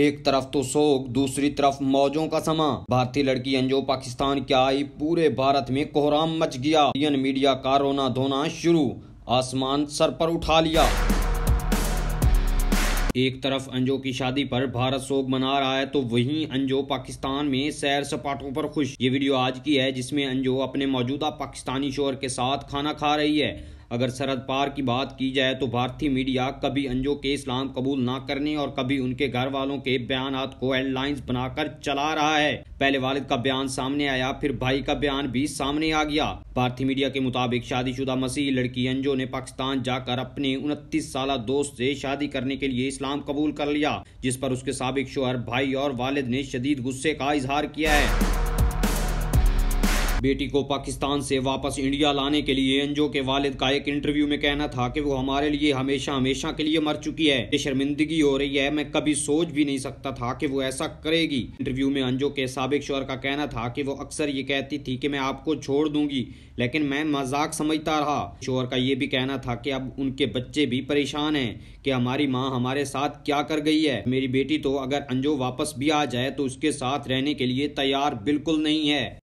एक तरफ तो शोक दूसरी तरफ मौजों का समा भारतीय लड़की अंजो पाकिस्तान के आई पूरे भारत में कोहराम मच गया इंडियन मीडिया का रोना धोना शुरू आसमान सर पर उठा लिया एक तरफ अंजो की शादी पर भारत शोक मना रहा है तो वहीं अंजो पाकिस्तान में सैर सपाटों पर खुश ये वीडियो आज की है जिसमें अंजो अपने मौजूदा पाकिस्तानी शोर के साथ खाना खा रही है अगर सरहद पार की बात की जाए तो भारतीय मीडिया कभी अंजो के इस्लाम कबूल ना करने और कभी उनके घर वालों के बयान को हेडलाइंस बनाकर चला रहा है पहले वालिद का बयान सामने आया फिर भाई का बयान भी सामने आ गया भारतीय मीडिया के मुताबिक शादीशुदा मसीह लड़की अंजो ने पाकिस्तान जाकर अपने उनतीस साल दोस्त से शादी करने के लिए इस्लाम कबूल कर लिया जिस पर उसके सबक शोहर भाई और वालिद ने शदीद गुस्से का इजहार किया है बेटी को पाकिस्तान से वापस इंडिया लाने के लिए एनजो के वालिद का एक इंटरव्यू में कहना था कि वो हमारे लिए हमेशा हमेशा के लिए मर चुकी है ये शर्मिंदगी हो रही है मैं कभी सोच भी नहीं सकता था कि वो ऐसा करेगी इंटरव्यू में अंजो के सबक शोर का कहना था कि वो अक्सर ये कहती थी कि मैं आपको छोड़ दूंगी लेकिन मैं मजाक समझता रहा शोर का ये भी कहना था कि अब उनके बच्चे भी परेशान हैं कि हमारी माँ हमारे साथ क्या कर गई है मेरी बेटी तो अगर अंजो वापस भी आ जाए तो उसके साथ रहने के लिए तैयार बिल्कुल नहीं है